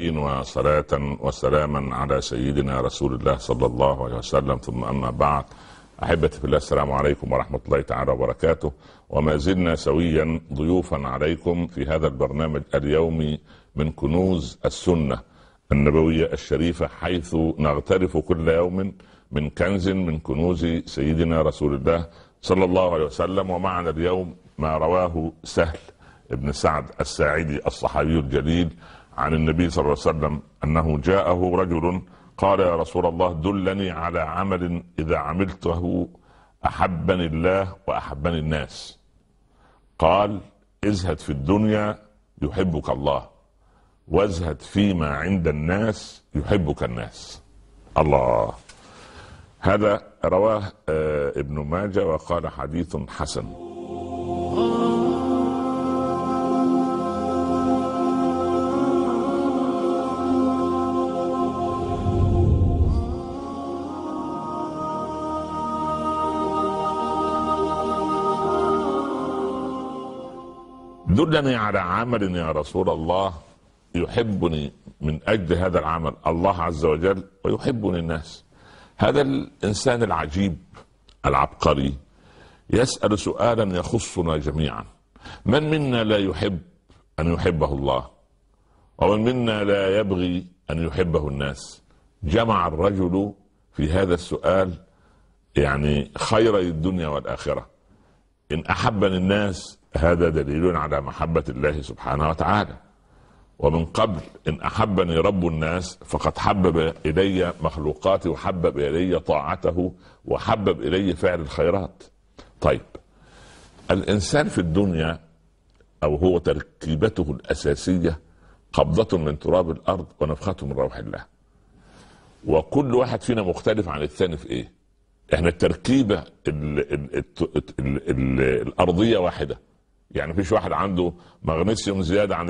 وصلاة وسلاما على سيدنا رسول الله صلى الله عليه وسلم ثم أما بعد أحبتي في الله السلام عليكم ورحمة الله تعالى وبركاته وما زلنا سويا ضيوفا عليكم في هذا البرنامج اليومي من كنوز السنة النبوية الشريفة حيث نغترف كل يوم من كنز من كنوز سيدنا رسول الله صلى الله عليه وسلم ومعنا اليوم ما رواه سهل ابن سعد الساعدي الصحابي الجليل عن النبي صلى الله عليه وسلم انه جاءه رجل قال يا رسول الله دلني على عمل اذا عملته احبني الله واحبني الناس قال ازهد في الدنيا يحبك الله وازهد فيما عند الناس يحبك الناس الله هذا رواه آه، ابن ماجه وقال حديث حسن دلني على عمل يا رسول الله يحبني من اجل هذا العمل الله عز وجل ويحبني الناس هذا الانسان العجيب العبقري يسال سؤالا يخصنا جميعا من منا لا يحب ان يحبه الله ومن منا لا يبغي ان يحبه الناس جمع الرجل في هذا السؤال يعني خيري الدنيا والاخره إن أحبني الناس هذا دليل على محبة الله سبحانه وتعالى ومن قبل إن أحبني رب الناس فقد حبب إلي مخلوقاتي وحبب إلي طاعته وحبب إلي فعل الخيرات طيب الإنسان في الدنيا أو هو تركيبته الأساسية قبضة من تراب الأرض ونفخة من روح الله وكل واحد فينا مختلف عن الثاني في إيه احنا التركيبه الـ الـ الـ الـ الارضيه واحده يعني فيش واحد عنده مغنيسيوم زياده عن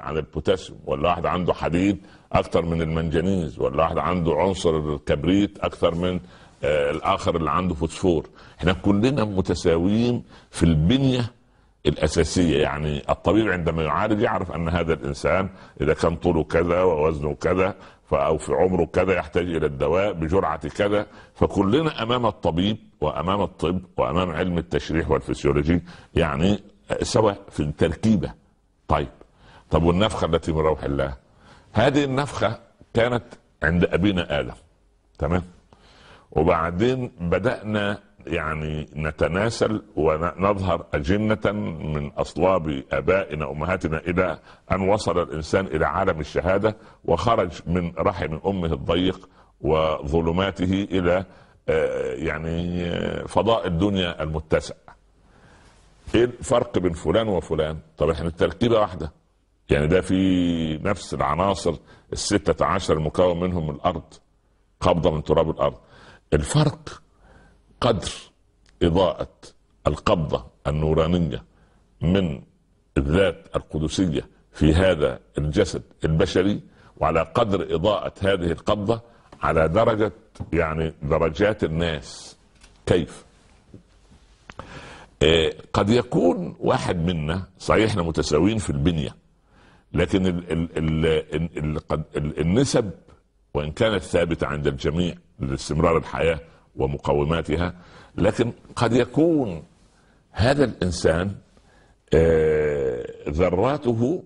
عن البوتاسيوم ولا واحد عنده حديد اكتر من المنجنيز ولا واحد عنده عنصر الكبريت اكتر من آه الاخر اللي عنده فوسفور احنا كلنا متساويين في البنيه الاساسيه يعني الطبيب عندما يعالج يعرف ان هذا الانسان اذا كان طوله كذا ووزنه كذا او في عمره كذا يحتاج الى الدواء بجرعه كذا فكلنا امام الطبيب وامام الطب وامام علم التشريح والفسيولوجي يعني سواء في التركيبه طيب طب والنفخه التي من روح الله هذه النفخه كانت عند ابينا ادم تمام وبعدين بدانا يعني نتناسل ونظهر أجنة من أصلاب آبائنا أمهاتنا إلى أن وصل الإنسان إلى عالم الشهادة وخرج من رحم أمه الضيق وظلماته إلى آه، يعني آه، فضاء الدنيا المتسع ايه الفرق بين فلان وفلان طب احنا التركيبه واحده يعني ده في نفس العناصر الستة عشر المكون منهم الأرض قبضة من تراب الأرض الفرق قدر إضاءة القبضة النورانية من الذات القدسية في هذا الجسد البشري وعلى قدر إضاءة هذه القبضة على درجة يعني درجات الناس كيف إيه، قد يكون واحد منا صحيح احنا متساويين في البنية لكن ال ال ال الـ الـ الـ النسب وإن كانت ثابتة عند الجميع لاستمرار الحياة ومقوماتها لكن قد يكون هذا الانسان آه، ذراته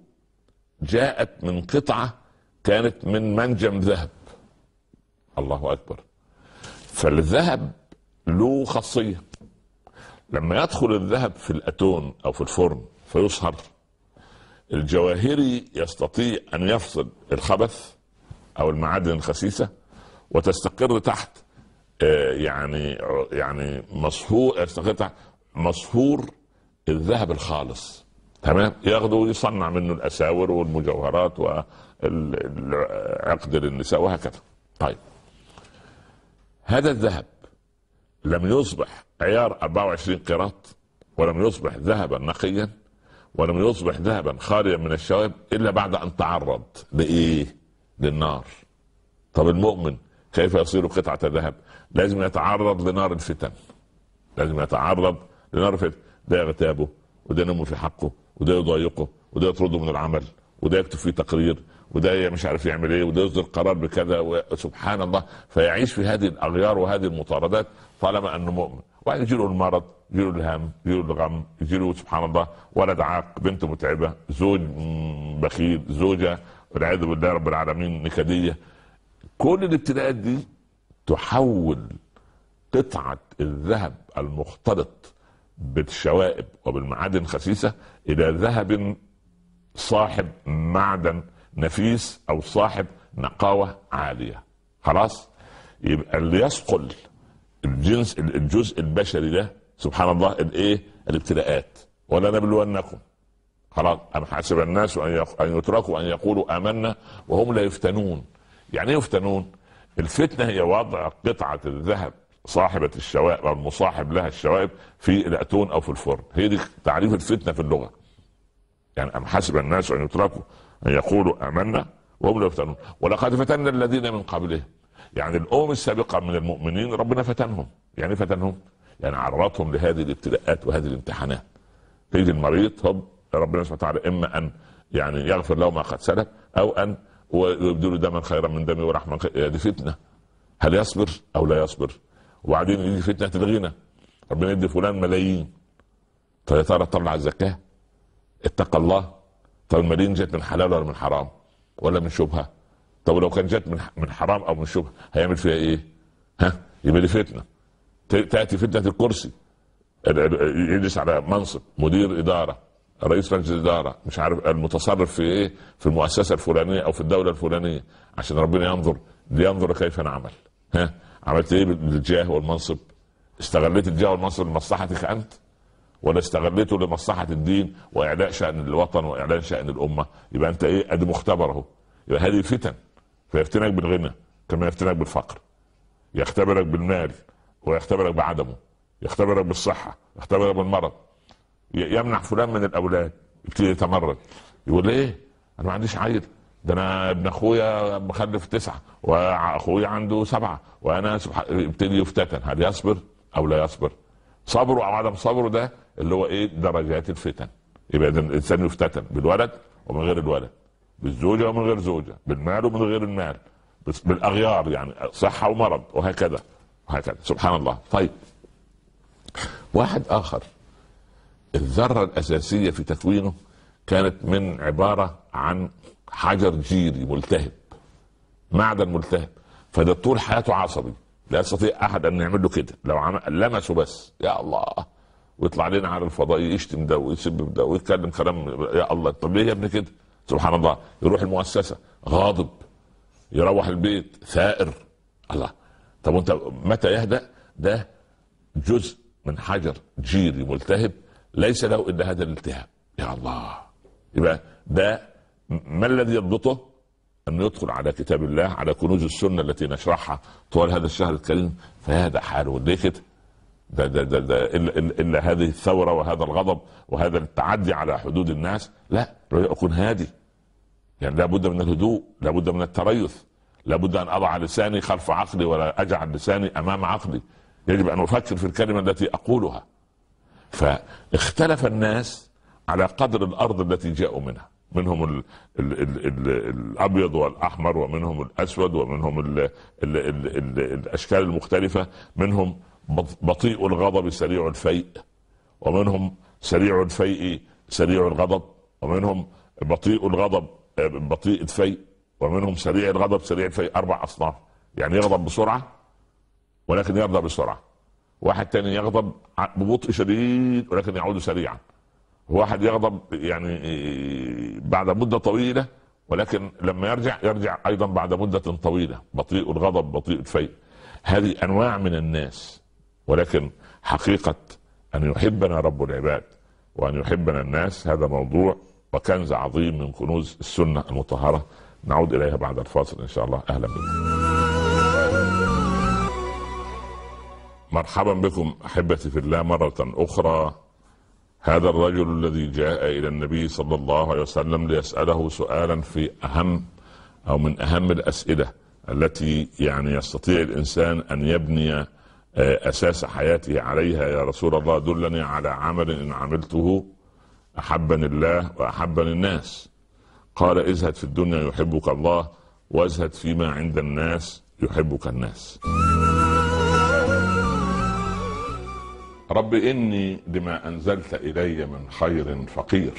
جاءت من قطعه كانت من منجم ذهب الله اكبر فالذهب له خاصيه لما يدخل الذهب في الاتون او في الفرن فيصهر الجواهري يستطيع ان يفصل الخبث او المعادن الخسيسه وتستقر تحت آه، يعني يعني مصهور قطع مصهور الذهب الخالص تمام ياخده ويصنع منه الاساور والمجوهرات والعقد للنساء وهكذا طيب هذا الذهب لم يصبح عيار 24 قيراط ولم يصبح ذهبا نقيا ولم يصبح ذهبا خاليا من الشوائب الا بعد ان تعرض لايه؟ للنار. طب المؤمن كيف يصير قطعه ذهب؟ لازم يتعرض لنار الفتن لازم يتعرض لنار الفتن ده يغتابه وده ينمو في حقه وده يضايقه وده يطرده من العمل وده يكتب فيه تقرير وده مش عارف يعمل ايه وده يصدر قرار بكذا سبحان الله فيعيش في هذه الاغيار وهذه المطاردات طالما انه مؤمن يجي يجيله المرض يجيله الهم يجيله الغم يجيله سبحان الله ولد عاق بنت متعبه زوج بخيل زوجه والعياذ بالله رب العالمين نكديه كل الابتلاءات دي تحول قطعة الذهب المختلط بالشوائب وبالمعادن الخسيسة إلى ذهب صاحب معدن نفيس أو صاحب نقاوة عالية خلاص يبقى اللي يسقل الجنس الجزء البشري ده سبحان الله الايه الابتلاءات ولا نبلونكم خلاص ام حسب الناس ان يتركوا ان يقولوا امنا وهم لا يفتنون يعني ايه يفتنون الفتنه هي وضع قطعه الذهب صاحبة الشوائب أو المصاحب لها الشوائب في الأتون أو في الفرن هي دي تعريف الفتنة في اللغة يعني أم حسب الناس أن يتركوا أن يقولوا آمنا وهم لا يفتنون ولقد فتنا الذين من قبلهم يعني الأمم السابقة من المؤمنين ربنا فتنهم يعني إيه فتنهم يعني عرضتهم لهذه الابتلاءات وهذه الامتحانات يجي المريض هم ربنا سبحانه وتعالى إما أن يعني يغفر له ما قد سلف أو أن ويبدل دما خيرا من دمي ورحمه دي فتنه هل يصبر او لا يصبر وبعدين يجي فتنه الغنى ربنا يدي فلان ملايين فيا طيب ترى طلع الزكاه اتقى الله طب الملايين جت من حلال ولا من حرام ولا من شبهه طب لو كان جت من حرام او من شبهه هيعمل فيها ايه؟ ها يبقى دي فتنه تاتي فتنه الكرسي يجلس على منصب مدير اداره رئيس مجلس الاداره مش عارف المتصرف في ايه في المؤسسه الفلانيه او في الدوله الفلانيه عشان ربنا ينظر لينظر كيف نعمل ها عملت ايه بالجاه والمنصب استغليت الجاه والمنصب لمصلحتك انت ولا استغليته لمصلحه الدين واعلاء شان الوطن واعلاء شان الامه يبقى انت ايه ادي مختبر اهو يبقى هذه فتن فيفتنك بالغنى كما يفتنك بالفقر يختبرك بالمال ويختبرك بعدمه يختبرك بالصحه يختبرك بالمرض يمنع فلان من الاولاد يبتدي يتمرد يقول ايه انا ما عنديش عيل ده انا ابن اخويا مخلف تسعه واخويا عنده سبعه وانا سبحان يبتدي يفتتن هل يصبر او لا يصبر صبره او عدم صبره ده اللي هو ايه درجات الفتن يبقى إذا الانسان يفتتن بالولد ومن غير الولد بالزوجه ومن غير زوجه بالمال ومن غير المال بس بالاغيار يعني صحه ومرض وهكذا وهكذا سبحان الله طيب واحد اخر الذرة الأساسية في تكوينه كانت من عبارة عن حجر جيري ملتهب معدن ملتهب فده طول حياته عصبي لا يستطيع أحد أن يعمل له كده لو لمسه بس يا الله ويطلع لنا على الفضاء يشتم ده ويسب ده ويتكلم كلام يا الله طب ليه يا ابني كده سبحان الله يروح المؤسسة غاضب يروح البيت ثائر الله طب وانت متى يهدأ ده جزء من حجر جيري ملتهب ليس له الا هذا الالتهاب يا الله يبقى ده ما الذي يضبطه انه يدخل على كتاب الله على كنوز السنه التي نشرحها طوال هذا الشهر الكريم فهذا حاله ليه كده ده ده ده, ده إلا, إلا, إلا هذه الثورة وهذا الغضب وهذا التعدي على حدود الناس لا أكون هادي يعني لابد من الهدوء لابد من التريث لابد أن أضع لساني خلف عقلي ولا أجعل لساني أمام عقلي يجب أن أفكر في الكلمة التي أقولها فاختلف الناس على قدر الارض التي جاءوا منها منهم الـ الـ الـ الـ الابيض والاحمر ومنهم الاسود ومنهم الـ الـ الـ الـ الاشكال المختلفه منهم بطيء الغضب سريع الفيء ومنهم سريع الفيء سريع الغضب ومنهم بطيء الغضب بطيء الفيء ومنهم سريع الغضب سريع الفيء اربع اصناف يعني يغضب بسرعه ولكن يرضى بسرعه واحد تاني يغضب ببطء شديد ولكن يعود سريعا واحد يغضب يعني بعد مده طويله ولكن لما يرجع يرجع ايضا بعد مده طويله بطيء الغضب بطيء الفيء هذه انواع من الناس ولكن حقيقه ان يحبنا رب العباد وان يحبنا الناس هذا موضوع وكنز عظيم من كنوز السنه المطهره نعود اليها بعد الفاصل ان شاء الله اهلا بكم مرحبا بكم احبتي في الله مره اخرى هذا الرجل الذي جاء الى النبي صلى الله عليه وسلم ليساله سؤالا في اهم او من اهم الاسئله التي يعني يستطيع الانسان ان يبني آه، اساس حياته عليها يا رسول الله دلني على عمل ان عملته احبني الله واحبني الناس قال ازهد في الدنيا يحبك الله وازهد فيما عند الناس يحبك الناس رب إني لما أنزلت إلي من خير فقير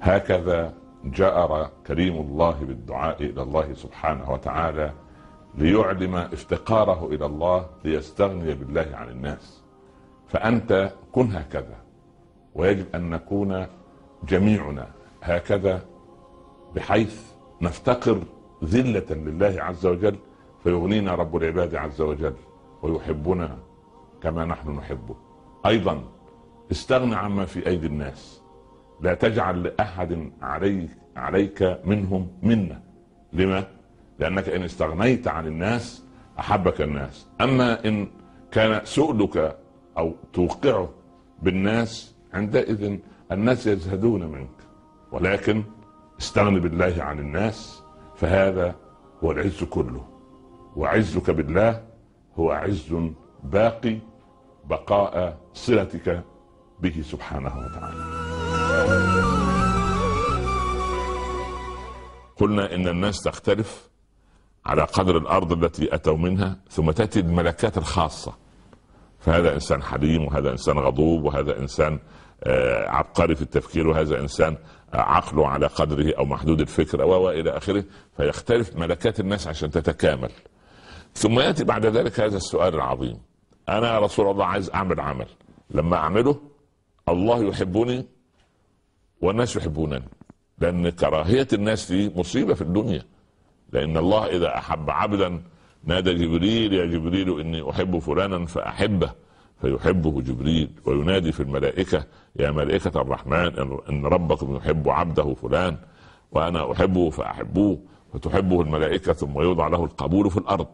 هكذا جأر كريم الله بالدعاء إلى الله سبحانه وتعالى ليعلم افتقاره إلى الله ليستغني بالله عن الناس فأنت كن هكذا ويجب أن نكون جميعنا هكذا بحيث نفتقر ذلة لله عز وجل فيغنينا رب العباد عز وجل ويحبنا كما نحن نحبه ايضا استغنى عما في ايدي الناس لا تجعل لاحد عليك عليك منهم منه لما لانك ان استغنيت عن الناس احبك الناس اما ان كان سؤلك او توقعه بالناس عندئذ الناس يزهدون منك ولكن استغن بالله عن الناس فهذا هو العز كله وعزك بالله هو عز باقي بقاء صلتك به سبحانه وتعالى قلنا ان الناس تختلف على قدر الارض التي اتوا منها ثم تاتي الملكات الخاصه فهذا انسان حليم وهذا انسان غضوب وهذا انسان آه، عبقري في التفكير وهذا انسان آه، عقله على قدره او محدود الفكر والى اخره فيختلف ملكات الناس عشان تتكامل ثم ياتي بعد ذلك هذا السؤال العظيم انا يا رسول الله عايز اعمل عمل لما اعمله الله يحبني والناس يحبونني لان كراهيه الناس دي مصيبه في الدنيا لان الله اذا احب عبدا نادى جبريل يا جبريل اني احب فلانا فاحبه فيحبه جبريل وينادي في الملائكه يا ملائكه الرحمن ان ربكم يحب عبده فلان وانا احبه فاحبوه فتحبه الملائكه ثم يوضع له القبول في الارض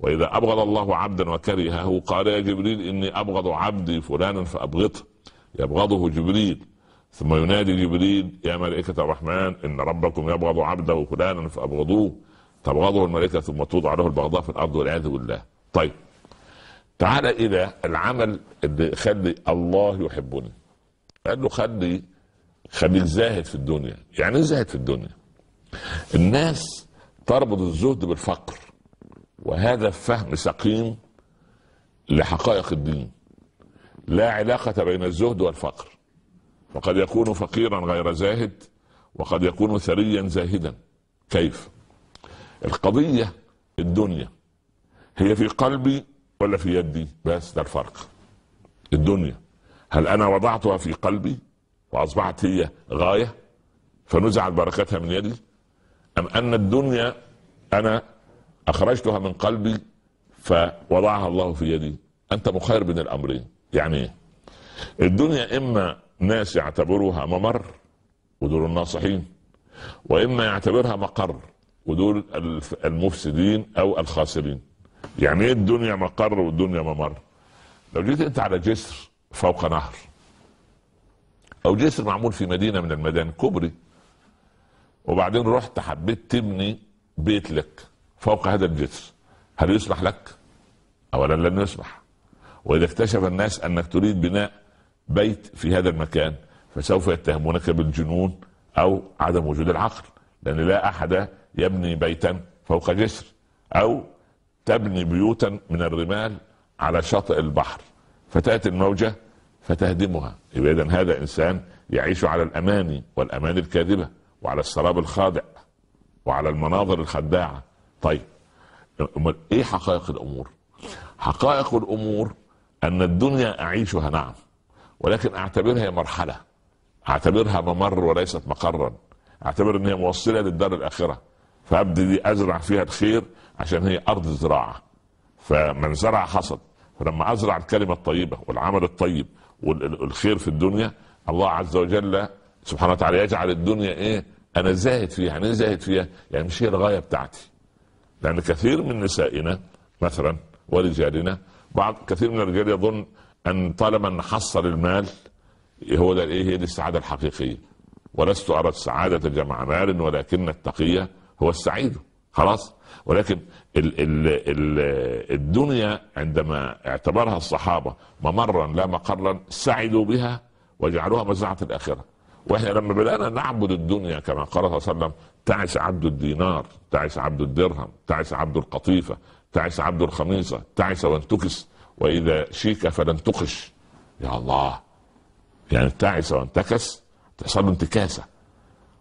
وإذا أبغض الله عبدا وكرهه قال يا جبريل إني أبغض عبدي فلانا فأبغضه يبغضه جبريل ثم ينادي جبريل يا ملائكة الرحمن إن ربكم يبغض عبده فلانا فأبغضوه تبغضه الملائكة ثم توضع له البغضاء في الأرض والعياذ بالله طيب تعال إلى العمل اللي خلي الله يحبني قال له خلي خليك زاهد في الدنيا يعني ايه زاهد في الدنيا الناس تربط الزهد بالفقر وهذا فهم سقيم لحقائق الدين لا علاقة بين الزهد والفقر فقد يكون فقيرا غير زاهد وقد يكون ثريا زاهدا كيف القضية الدنيا هي في قلبي ولا في يدي بس ده الفرق الدنيا هل أنا وضعتها في قلبي وأصبحت هي غاية فنزعت بركتها من يدي أم أن الدنيا أنا اخرجتها من قلبي فوضعها الله في يدي انت مخير بين الامرين يعني الدنيا اما ناس يعتبروها ممر ودول الناصحين واما يعتبرها مقر ودول المفسدين او الخاسرين يعني ايه الدنيا مقر والدنيا ممر لو جيت انت على جسر فوق نهر او جسر معمول في مدينه من المدن كبري وبعدين رحت حبيت تبني بيت لك فوق هذا الجسر هل يسمح لك؟ اولا لن يسمح واذا اكتشف الناس انك تريد بناء بيت في هذا المكان فسوف يتهمونك بالجنون او عدم وجود العقل لان لا احد يبني بيتا فوق جسر او تبني بيوتا من الرمال على شاطئ البحر فتاتي الموجه فتهدمها اذا هذا انسان يعيش على الاماني والاماني الكاذبه وعلى السراب الخادع وعلى المناظر الخداعه طيب امال ايه حقائق الامور؟ حقائق الامور ان الدنيا اعيشها نعم ولكن اعتبرها مرحله اعتبرها ممر وليست مقرا اعتبر ان هي موصله للدار الاخره فابدي ازرع فيها الخير عشان هي ارض زراعه فمن زرع حصد فلما ازرع الكلمه الطيبه والعمل الطيب والخير في الدنيا الله عز وجل سبحانه وتعالى يجعل الدنيا ايه انا زاهد فيها يعني ايه زاهد فيها يعني مش هي الغايه بتاعتي لأن كثير من نسائنا مثلا ورجالنا بعض كثير من الرجال يظن أن طالما نحصل المال هو ده إيه هي دي السعادة الحقيقية ولست أرى السعادة جمع مال ولكن التقية هو السعيد خلاص ولكن الـ الـ الـ الدنيا عندما اعتبرها الصحابة ممرا لا مقرا سعدوا بها وجعلوها مزرعة الآخرة واحنا لما بدأنا نعبد الدنيا كما قال صلى الله عليه وسلم تعس عبد الدينار تعس عبد الدرهم تعس عبد القطيفة تعس عبد الخميصة تعس وانتكس وإذا شيك فلانتقش يا الله يعني تعس وانتكس تحصل له انتكاسة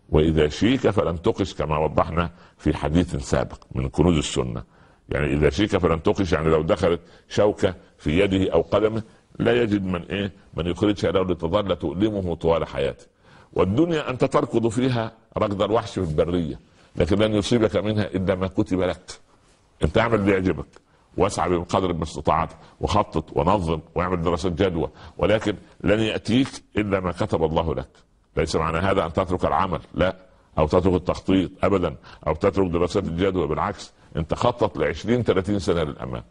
وإذا شيك تقش كما وضحنا في حديث سابق من كنوز السنة يعني إذا شيك تقش يعني لو دخلت شوكة في يده أو قدمه لا يجد من إيه من يخرجها له لتظل تؤلمه طوال حياته والدنيا أنت تركض فيها ركض الوحش في البريه لكن لن يصيبك منها الا ما كتب لك انت اعمل اللي يعجبك واسعى بقدر ما استطعت وخطط ونظم واعمل دراسات جدوى ولكن لن ياتيك الا ما كتب الله لك ليس معنى هذا ان تترك العمل لا او تترك التخطيط ابدا او تترك دراسات الجدوى بالعكس انت خطط ل 20 30 سنه للامام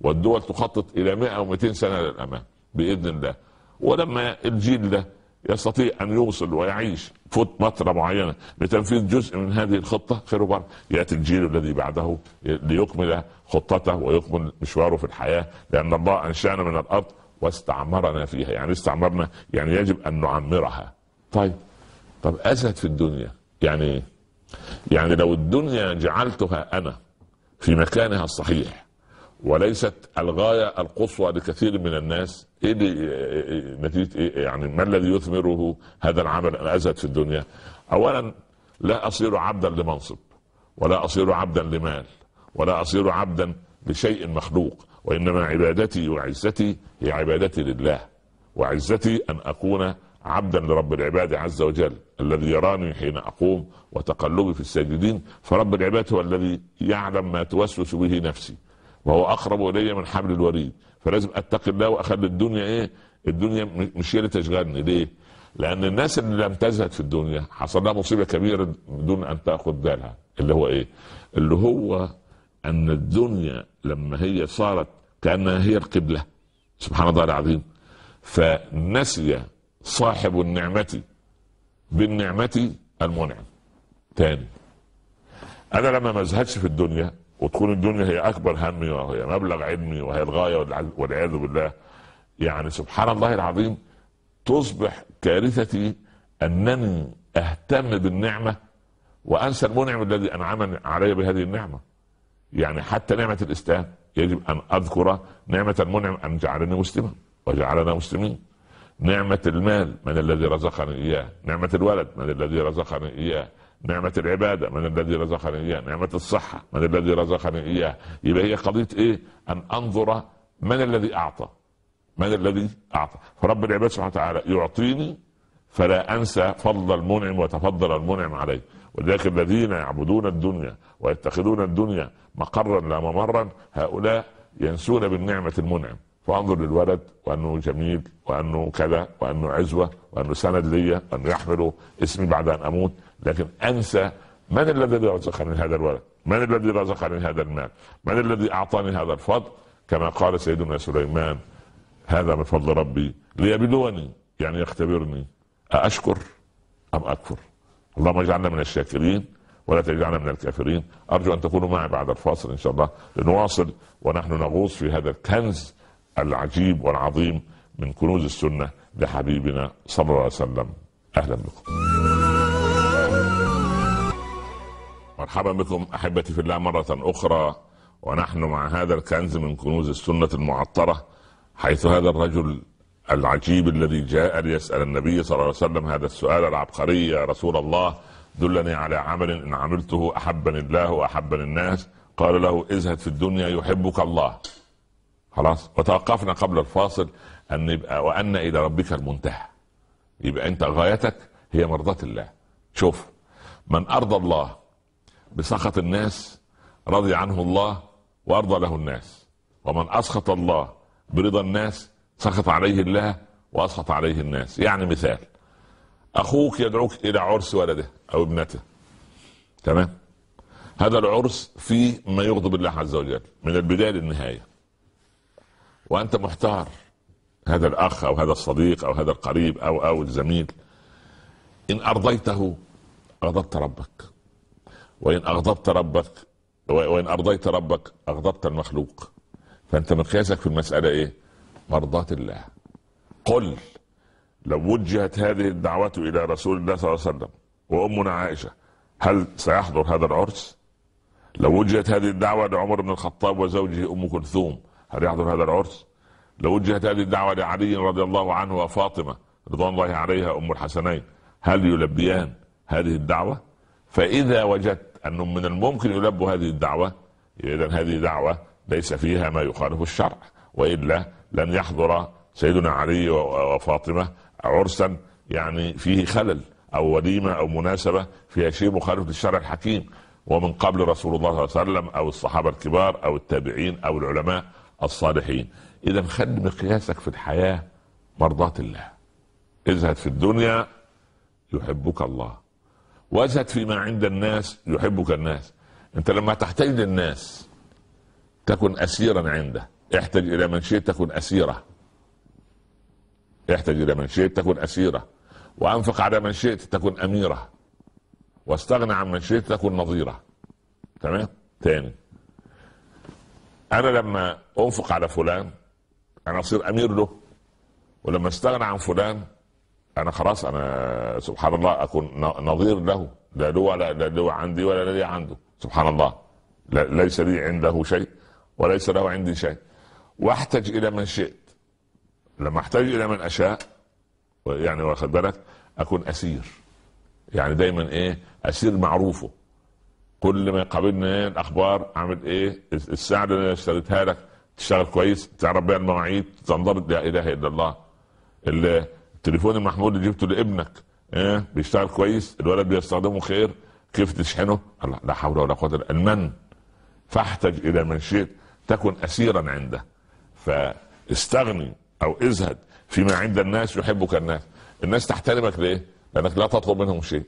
والدول تخطط الى 100 او 200 سنه للامام باذن الله ولما الجيل ده يستطيع ان يوصل ويعيش فوت فتره معينه لتنفيذ جزء من هذه الخطه خير وبركه ياتي الجيل الذي بعده ليكمل خطته ويكمل مشواره في الحياه لان الله انشانا من الارض واستعمرنا فيها يعني استعمرنا يعني يجب ان نعمرها طيب طب اسد في الدنيا يعني يعني لو الدنيا جعلتها انا في مكانها الصحيح وليست الغايه القصوى لكثير من الناس ايه, إيه،, إيه، نتيجه إيه؟, ايه يعني ما الذي يثمره هذا العمل الازهد في الدنيا؟ اولا لا اصير عبدا لمنصب ولا اصير عبدا لمال ولا اصير عبدا لشيء مخلوق وانما عبادتي وعزتي هي عبادتي لله وعزتي ان اكون عبدا لرب العباد عز وجل الذي يراني حين اقوم وتقلبي في الساجدين فرب العباد هو الذي يعلم ما توسوس به نفسي وهو اقرب الي من حبل الوريد فلازم اتقي الله واخلي الدنيا ايه الدنيا مش هي اللي تشغلني ليه لان الناس اللي لم تزهد في الدنيا حصل لها مصيبه كبيره دون ان تاخذ بالها اللي هو ايه اللي هو ان الدنيا لما هي صارت كانها هي القبله سبحان الله العظيم فنسي صاحب النعمه بالنعمه المنعم تاني انا لما ما في الدنيا وتكون الدنيا هي اكبر همي وهي مبلغ علمي وهي الغايه والعياذ بالله يعني سبحان الله العظيم تصبح كارثتي انني اهتم بالنعمه وانسى المنعم الذي انعم علي بهذه النعمه يعني حتى نعمه الاسلام يجب ان اذكر نعمه المنعم ان جعلني مسلما وجعلنا مسلمين نعمه المال من الذي رزقني اياه نعمه الولد من الذي رزقني اياه نعمة العبادة من الذي رزقني إياه نعمة الصحة من الذي رزقني إياه يبقى هي قضية إيه أن أنظر من الذي أعطى من الذي أعطى فرب العباد سبحانه وتعالى يعطيني فلا أنسى فضل المنعم وتفضل المنعم عليه ولذلك الذين يعبدون الدنيا ويتخذون الدنيا مقرا لا ممرا هؤلاء ينسون بالنعمة المنعم فانظر للولد وانه جميل وانه كذا وانه عزوه وانه سند ليا وانه يحمل اسمي بعد ان اموت لكن انسى من الذي رزقني هذا الولد؟ من الذي رزقني هذا المال؟ من الذي اعطاني هذا الفضل؟ كما قال سيدنا سليمان هذا من فضل ربي ليبلوني يعني يختبرني أأشكر أم أكفر اللهم اجعلنا من الشاكرين ولا تجعلنا من الكافرين أرجو أن تكونوا معي بعد الفاصل إن شاء الله لنواصل ونحن نغوص في هذا الكنز العجيب والعظيم من كنوز السنة لحبيبنا صلى الله عليه وسلم أهلا بكم مرحبا بكم احبتي في الله مره اخرى ونحن مع هذا الكنز من كنوز السنه المعطره حيث هذا الرجل العجيب الذي جاء ليسال النبي صلى الله عليه وسلم هذا السؤال العبقري يا رسول الله دلني على عمل ان عملته احبني الله واحبني الناس قال له ازهد في الدنيا يحبك الله خلاص وتوقفنا قبل الفاصل ان يبقى وان الى ربك المنتهى يبقى انت غايتك هي مرضاه الله شوف من ارضى الله بسخط الناس رضي عنه الله وارضى له الناس ومن اسخط الله برضا الناس سخط عليه الله واسخط عليه الناس يعني مثال اخوك يدعوك الى عرس ولده او ابنته تمام هذا العرس فيه ما يغضب الله عز وجل من البدايه للنهايه وانت محتار هذا الاخ او هذا الصديق او هذا القريب او او الزميل ان ارضيته غضبت ربك وإن أغضبت ربك وإن أرضيت ربك أغضبت المخلوق فأنت مقياسك في المسألة إيه؟ مرضاة الله قل لو وجهت هذه الدعوة إلى رسول الله صلى الله عليه وسلم وأمنا عائشة هل سيحضر هذا العرس؟ لو وجهت هذه الدعوة لعمر بن الخطاب وزوجه أم كلثوم هل يحضر هذا العرس؟ لو وجهت هذه الدعوة لعلي رضي الله عنه وفاطمة رضوان الله عليها أم الحسنين هل يلبيان هذه الدعوة؟ فإذا وجدت أنه من الممكن يلبوا هذه الدعوة إذا هذه دعوة ليس فيها ما يخالف الشرع وإلا لن يحضر سيدنا علي وفاطمة عرسا يعني فيه خلل أو وليمة أو مناسبة فيها شيء مخالف للشرع الحكيم ومن قبل رسول الله صلى الله عليه وسلم أو الصحابة الكبار أو التابعين أو العلماء الصالحين إذا خد مقياسك في الحياة مرضاة الله ازهد في الدنيا يحبك الله وازهد فيما عند الناس يحبك الناس انت لما تحتاج للناس تكن اسيرا عنده احتج الى من شئت تكن اسيره احتج الى من شئت تكن اسيره وانفق على من شئت تكن اميره واستغنى عن من شئت تكن نظيره تمام تاني انا لما انفق على فلان انا اصير امير له ولما استغنى عن فلان انا خلاص انا سبحان الله اكون نظير له لا له ولا لا له عندي ولا لي عنده سبحان الله ليس لي عنده شيء وليس له عندي شيء واحتج الى من شئت لما احتاج الى من اشاء يعني واخد بالك اكون اسير يعني دايما ايه اسير معروفه كل ما يقابلنا ايه الاخبار عامل ايه الساعه اللي انا اشتريتها لك تشتغل كويس تعرف بيها المواعيد تنضبط لا اله الا الله التليفون المحمول اللي جبته لابنك إيه؟ بيشتغل كويس الولد بيستخدمه خير كيف تشحنه الله لا حول ولا قوه الا المن فاحتج الى من شئت تكن اسيرا عنده فاستغني او ازهد فيما عند الناس يحبك الناس الناس تحترمك ليه لانك لا تطلب منهم شيء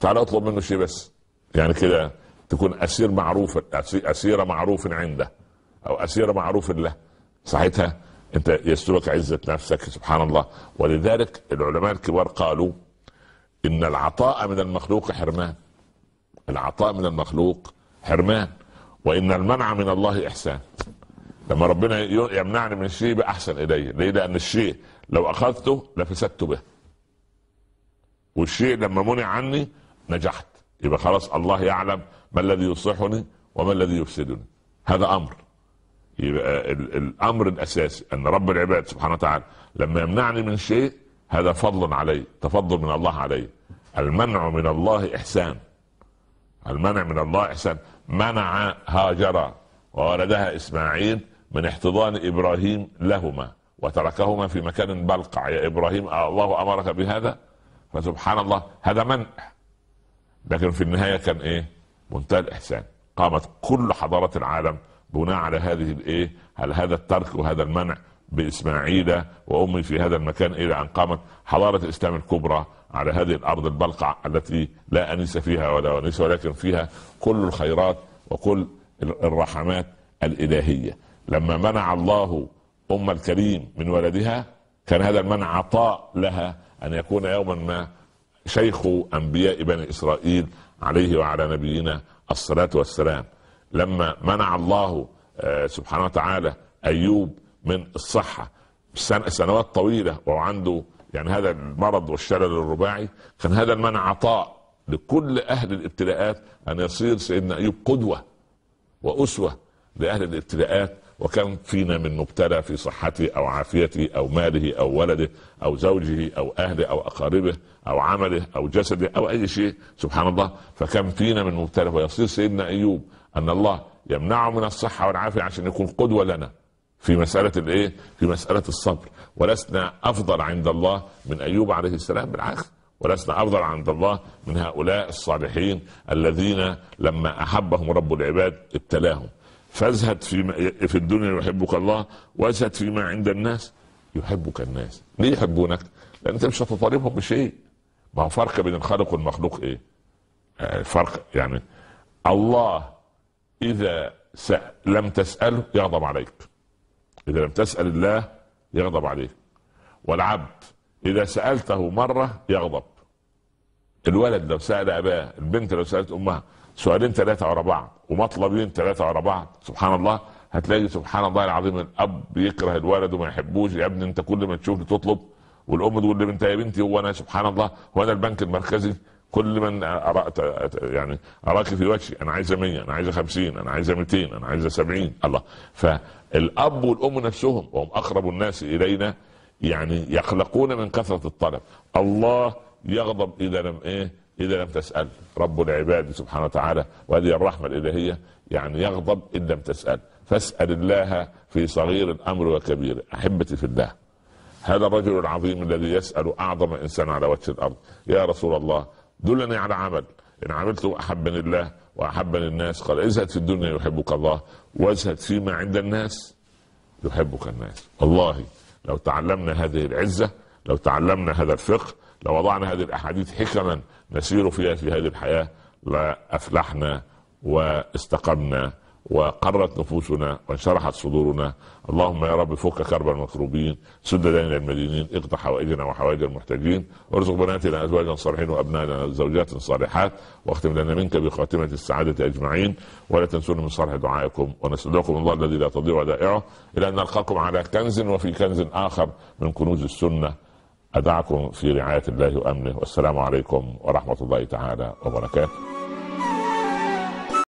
تعال اطلب منه شيء بس يعني كده تكون اسير معروف اسيره معروف عنده او اسيره معروف له ساعتها انت يسترك عزه نفسك سبحان الله ولذلك العلماء الكبار قالوا ان العطاء من المخلوق حرمان العطاء من المخلوق حرمان وان المنع من الله احسان لما ربنا يمنعني من شيء باحسن الي ليه لان الشيء لو اخذته لفسدت به والشيء لما منع عني نجحت يبقى خلاص الله يعلم ما الذي يصلحني وما الذي يفسدني هذا امر يبقى الامر الاساسي ان رب العباد سبحانه وتعالى لما يمنعني من شيء هذا فضل علي تفضل من الله علي المنع من الله احسان المنع من الله احسان منع هاجر وولدها اسماعيل من احتضان ابراهيم لهما وتركهما في مكان بلقع يا ابراهيم أه الله امرك بهذا فسبحان الله هذا منع لكن في النهايه كان ايه منتهى الاحسان قامت كل حضارات العالم بناء على هذه الايه على هذا الترك وهذا المنع باسماعيل وامي في هذا المكان الى ان قامت حضاره الاسلام الكبرى على هذه الارض البلقع التي لا انيس فيها ولا انيس ولكن فيها كل الخيرات وكل الرحمات الالهيه لما منع الله ام الكريم من ولدها كان هذا المنع عطاء لها ان يكون يوما ما شيخ انبياء بني اسرائيل عليه وعلى نبينا الصلاه والسلام لما منع الله آه، سبحانه وتعالى ايوب من الصحه سنوات طويله وعنده يعني هذا المرض والشلل الرباعي كان هذا المنع عطاء لكل اهل الابتلاءات ان يصير سيدنا ايوب قدوه واسوه لاهل الابتلاءات وكان فينا من مبتلى في صحته او عافيته او ماله او ولده او زوجه او اهله او اقاربه او عمله او جسده او اي شيء سبحان الله فكان فينا من مبتلى فيصير سيدنا ايوب ان الله يمنعه من الصحه والعافيه عشان يكون قدوه لنا في مسألة الإيه؟ في مسألة الصبر، ولسنا أفضل عند الله من أيوب عليه السلام بالعكس، ولسنا أفضل عند الله من هؤلاء الصالحين الذين لما أحبهم رب العباد ابتلاهم. فازهد في في الدنيا يحبك الله، وازهد فيما عند الناس يحبك الناس. ليه يحبونك؟ لأن أنت مش هتطالبهم بشيء. ما هو فرق بين الخالق والمخلوق إيه؟ الفرق آه، يعني الله اذا لم تساله يغضب عليك اذا لم تسال الله يغضب عليك والعبد اذا سالته مره يغضب الولد لو سال اباه البنت لو سالت امها سؤالين ثلاثه ورا بعض ومطلبين ثلاثه ورا بعض سبحان الله هتلاقي سبحان الله العظيم الاب يكره الولد وما يحبوش يا ابني انت كل ما تشوف تطلب والام تقول لبنتها يا بنتي هو انا سبحان الله هو انا البنك المركزي كل من أرأت يعني أراك في وجهي أنا عايزة 100 أنا عايزة 50 أنا عايزة 200 أنا عايزة 70 الله فالأب والأم نفسهم وهم أقرب الناس إلينا يعني يقلقون من كثرة الطلب الله يغضب إذا لم إيه إذا لم تسأل رب العباد سبحانه وتعالى وهذه الرحمة الإلهية يعني يغضب إن لم تسأل فاسأل الله في صغير الأمر وكبير أحبتي في الله هذا الرجل العظيم الذي يسأل أعظم إنسان على وجه الأرض يا رسول الله دلني على عمل إن عملته أحبني الله وأحبني الناس قال ازهد في الدنيا يحبك الله وازهد فيما عند الناس يحبك الناس والله لو تعلمنا هذه العزة لو تعلمنا هذا الفقه لو وضعنا هذه الأحاديث حكما نسير فيها في هذه الحياة لأفلحنا واستقمنا وقرت نفوسنا وانشرحت صدورنا اللهم يا رب فك كرب المكروبين سد دين المدينين اقض حوائجنا وحوائج المحتاجين وارزق بناتنا ازواجا صالحين وابنائنا زوجات صالحات واختم لنا منك بخاتمه السعاده اجمعين ولا تنسونا من صالح دعائكم ونستودعكم الله الذي لا تضيع ودائعه الى ان نلقاكم على كنز وفي كنز اخر من كنوز السنه أدعكم في رعاية الله وأمنه والسلام عليكم ورحمة الله تعالى وبركاته